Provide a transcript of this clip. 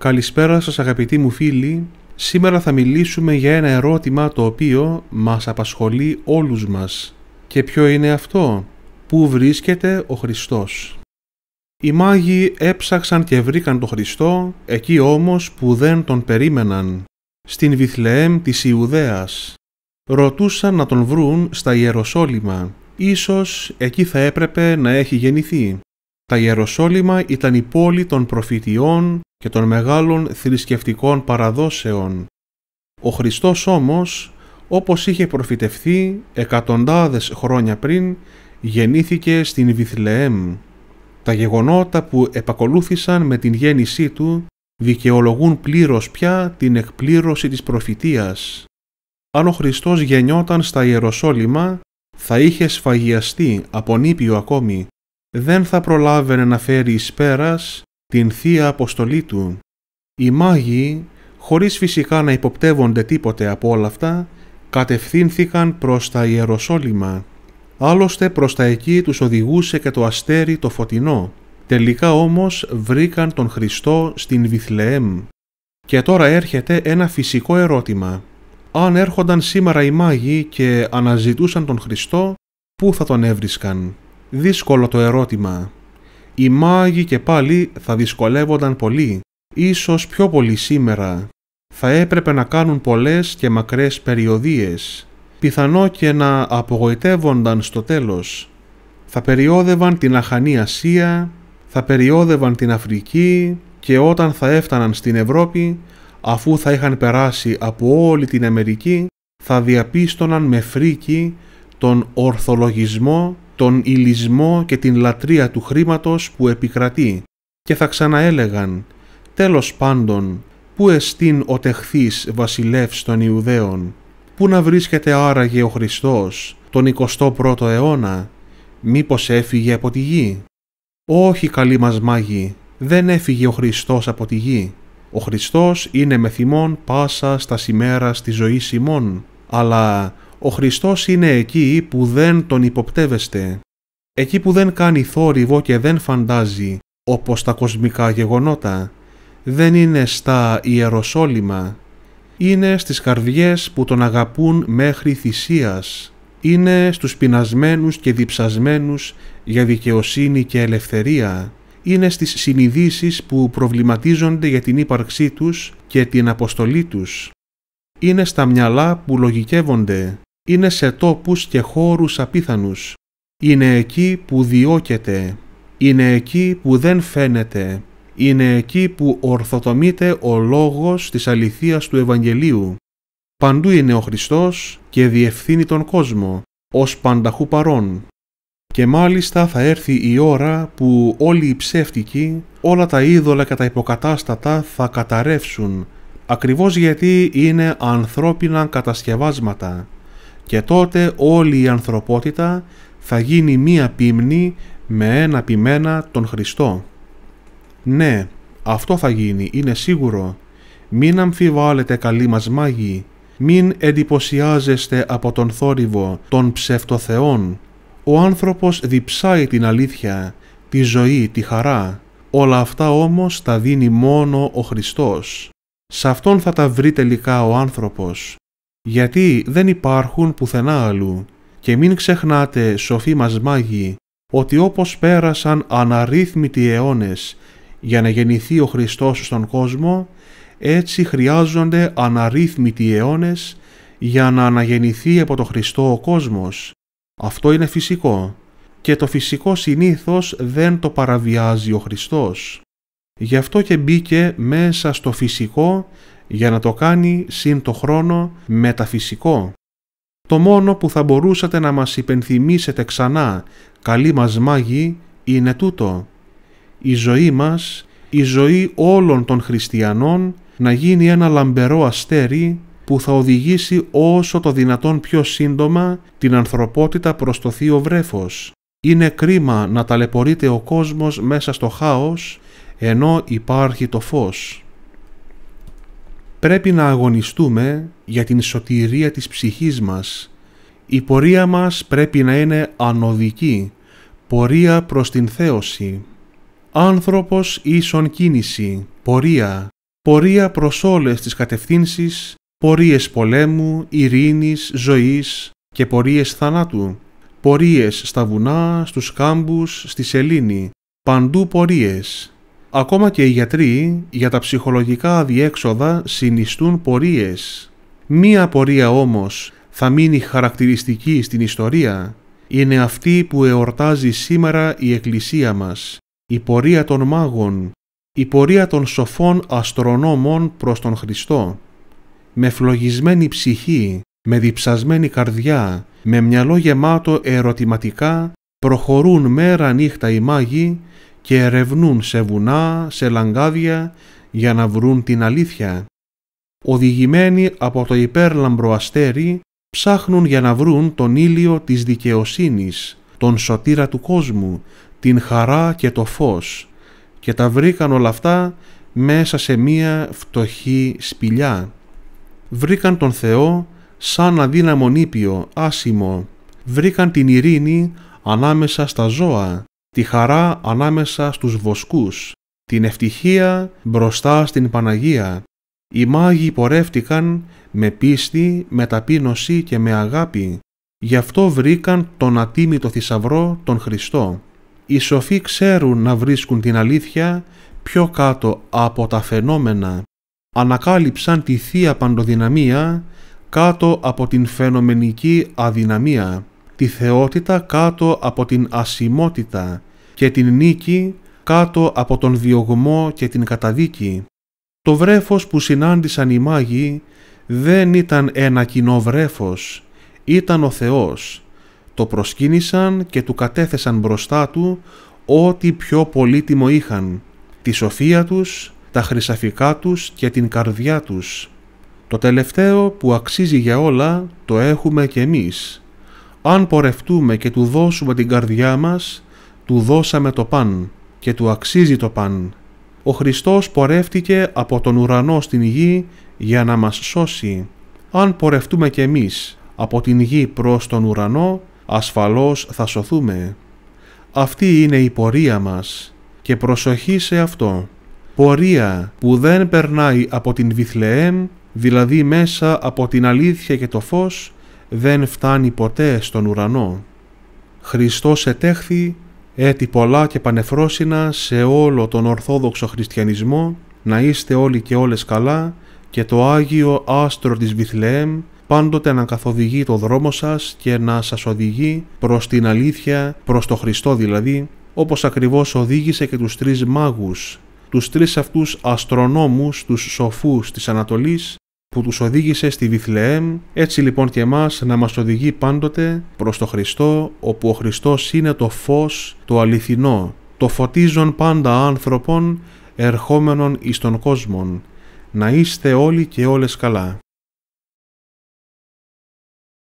Καλησπέρα σας αγαπητοί μου φίλοι. Σήμερα θα μιλήσουμε για ένα ερώτημα το οποίο μας απασχολεί όλους μας. Και ποιο είναι αυτό? Πού βρίσκεται ο Χριστός? Οι μάγοι έψαξαν και βρήκαν τον Χριστό, εκεί όμως που δεν τον περίμεναν, στην Βιθλεέμ της Ιουδαίας. Ρωτούσαν να τον βρουν στα Ιεροσόλυμα, ίσως εκεί θα έπρεπε να έχει γεννηθεί. Τα Ιεροσόλυμα ήταν η πόλη των προφητιών και των μεγάλων θρησκευτικών παραδόσεων. Ο Χριστός όμως, όπως είχε προφητευθεί εκατοντάδες χρόνια πριν, γεννήθηκε στην Βιθλεέμ. Τα γεγονότα που επακολούθησαν με την γέννησή του δικαιολογούν πλήρως πια την εκπλήρωση της προφητείας. Αν ο Χριστός γεννιόταν στα Ιεροσόλυμα, θα είχε σφαγιαστεί από νήπιο ακόμη δεν θα προλάβαινε να φέρει εις πέρας την Θεία Αποστολή του. Οι μάγοι, χωρίς φυσικά να υποπτεύονται τίποτε από όλα αυτά, κατευθύνθηκαν προς τα Ιεροσόλυμα. Άλλωστε προς τα εκεί τους οδηγούσε και το αστέρι το φωτεινό. Τελικά όμως βρήκαν τον Χριστό στην Βιθλεέμ. Και τώρα έρχεται ένα φυσικό ερώτημα. Αν έρχονταν σήμερα οι μάγοι και αναζητούσαν τον Χριστό, πού θα τον έβρισκαν. Δύσκολο το ερώτημα. Οι μάγοι και πάλι θα δυσκολεύονταν πολύ, ίσως πιο πολύ σήμερα. Θα έπρεπε να κάνουν πολλές και μακρές περιοδίες, πιθανό και να απογοητεύονταν στο τέλος. Θα περιόδευαν την Αχανή Ασία, θα περιόδευαν την Αφρική και όταν θα έφταναν στην Ευρώπη, αφού θα είχαν περάσει από όλη την Αμερική, θα διαπίστωναν με φρίκι τον ορθολογισμό τον ηλισμό και την λατρεία του χρήματος που επικρατεί και θα ξαναέλεγαν «Τέλος πάντων, πού εστίν ο τεχθής βασιλεύς των Ιουδαίων, πού να βρίσκεται άραγε ο Χριστός τον 21ο αιώνα, μήπως έφυγε από τη γη». «Όχι καλοί μας μάγοι, δεν έφυγε ο αιωνα μηπως εφυγε απο τη γη οχι καλή από τη γη. Ο Χριστός είναι με θυμόν πάσα στα σημέρα στη ζωή σημών, αλλά ο Χριστός είναι εκεί που δεν τον υποπτεύεστε, εκεί που δεν κάνει θόρυβο και δεν φαντάζει, όπως τα κοσμικά γεγονότα. Δεν είναι στα Ιεροσόλυμα. Είναι στις καρδιές που τον αγαπούν μέχρι θυσίας. Είναι στους πεινασμένους και διψασμένους για δικαιοσύνη και ελευθερία. Είναι στις συνειδήσεις που προβληματίζονται για την ύπαρξή τους και την αποστολή τους. Είναι στα μυαλά που λογικεύονται είναι σε τόπους και χώρους απίθανους. Είναι εκεί που διώκεται, είναι εκεί που δεν φαίνεται, είναι εκεί που ορθοτομείται ο λόγος της αληθείας του Ευαγγελίου. Παντού είναι ο Χριστός και διευθύνει τον κόσμο, ως πανταχού παρών. Και μάλιστα θα έρθει η ώρα που όλοι οι ψεύτικοι, όλα τα είδωλα και τα υποκατάστατα θα καταρρεύσουν, ακριβώς γιατί είναι ανθρώπινα κατασκευάσματα και τότε όλη η ανθρωπότητα θα γίνει μία πίμνη με ένα πιμένα τον Χριστό. Ναι, αυτό θα γίνει, είναι σίγουρο. Μην αμφιβάλλετε καλοί μας μάγοι, μην εντυπωσιάζεστε από τον θόρυβο των ψευτοθεών. Ο άνθρωπος διψάει την αλήθεια, τη ζωή, τη χαρά. Όλα αυτά όμως τα δίνει μόνο ο Χριστός. Σε Αυτόν θα τα βρει τελικά ο άνθρωπος γιατί δεν υπάρχουν πουθενά αλλού. Και μην ξεχνάτε, σοφοί μας μάγοι, ότι όπως πέρασαν αναρρύθμιτοι αιώνες για να γεννηθεί ο Χριστός στον κόσμο, έτσι χρειάζονται αναρρύθμιτοι αιώνες για να αναγεννηθεί από τον Χριστό ο κόσμος. Αυτό είναι φυσικό και το φυσικό συνήθως δεν το παραβιάζει ο Χριστός. Γι' αυτό και μπήκε μέσα στο φυσικό για να το κάνει σύν το χρόνο μεταφυσικό. Το μόνο που θα μπορούσατε να μας υπενθυμίσετε ξανά, καλοί μας μάγοι, είναι τούτο. Η ζωή μας, η ζωή όλων των χριστιανών, να γίνει ένα λαμπερό αστέρι που θα οδηγήσει όσο το δυνατόν πιο σύντομα την ανθρωπότητα προς το θείο βρέφος. Είναι κρίμα να ταλαιπωρείται ο κόσμος μέσα στο χάος, ενώ υπάρχει το φως πρέπει να αγωνιστούμε για την σωτηρία της ψυχής μας. Η πορεία μας πρέπει να είναι ανωδική, πορεία προς την θέωση. Άνθρωπος ίσον κίνηση, πορεία, πορεία προς όλες τις κατευθύνσεις, πορείες πολέμου, ειρήνης, ζωής και πορείες θανάτου, πορείες στα βουνά, στους κάμπους, στη σελήνη, παντού πορείες. Ακόμα και οι γιατροί για τα ψυχολογικά αδιέξοδα συνιστούν πορείες. Μία πορεία όμως θα μείνει χαρακτηριστική στην ιστορία. Είναι αυτή που εορτάζει σήμερα η Εκκλησία μας, η πορεία των μάγων, η πορεία των σοφών αστρονόμων προς τον Χριστό. Με φλογισμένη ψυχή, με διψασμένη καρδιά, με μυαλό γεμάτο ερωτηματικά, προχωρούν μέρα νύχτα οι μάγοι και ερευνούν σε βουνά, σε λαγκάδια για να βρουν την αλήθεια. Οδηγημένοι από το υπέρλαμπρο αστέρι ψάχνουν για να βρουν τον ήλιο της δικαιοσύνης, τον σωτήρα του κόσμου, την χαρά και το φως και τα βρήκαν όλα αυτά μέσα σε μία φτωχή σπηλιά. Βρήκαν τον Θεό σαν αδύναμον ήπιο, άσημο. Βρήκαν την ειρήνη ανάμεσα στα ζώα τη χαρά ανάμεσα στους βοσκούς, την ευτυχία μπροστά στην Παναγία. Οι μάγοι πορεύτηκαν με πίστη, με ταπείνωση και με αγάπη. Γι' αυτό βρήκαν τον ατίμητο θησαυρό, τον Χριστό. Οι σοφοί ξέρουν να βρίσκουν την αλήθεια πιο κάτω από τα φαινόμενα. Ανακάλυψαν τη Θεία Παντοδυναμία κάτω από την φαινομενική αδυναμία, τη θεότητα κάτω από την ασημότητα, και την νίκη κάτω από τον διωγμό και την καταδίκη. Το βρέφος που συνάντησαν οι μάγοι δεν ήταν ένα κοινό βρέφος, ήταν ο Θεός. Το προσκύνησαν και του κατέθεσαν μπροστά του ό,τι πιο πολύτιμο είχαν, τη σοφία τους, τα χρυσαφικά τους και την καρδιά τους. Το τελευταίο που αξίζει για όλα το έχουμε και εμείς. Αν πορευτούμε και του δώσουμε την καρδιά μας, του δώσαμε το παν και του αξίζει το παν. Ο Χριστός πορεύτηκε από τον ουρανό στην γη για να μας σώσει. Αν πορευτούμε κι εμείς από την γη προς τον ουρανό, ασφαλώς θα σωθούμε. Αυτή είναι η πορεία μας και προσοχή σε αυτό. Πορεία που δεν περνάει από την Βιθλεέμ, δηλαδή μέσα από την αλήθεια και το φως, δεν φτάνει ποτέ στον ουρανό. Χριστός ετέχθη έτη πολλά και πανεφρόσινα σε όλο τον Ορθόδοξο Χριστιανισμό, να είστε όλοι και όλες καλά και το Άγιο Άστρο της Βιθλεέμ πάντοτε να καθοδηγεί το δρόμο σας και να σας οδηγεί προς την αλήθεια, προς το Χριστό δηλαδή, όπως ακριβώς οδήγησε και τους τρεις μάγους, τους τρεις αυτούς αστρονόμους, τους σοφούς της Ανατολής, που τους οδήγησε στη Βιθλεέμ, έτσι λοιπόν και εμάς να μας οδηγεί πάντοτε προς το Χριστό, όπου ο Χριστός είναι το φως το αληθινό, το φωτίζον πάντα άνθρωπον ερχόμενον εις τον κόσμον. Να είστε όλοι και όλες καλά.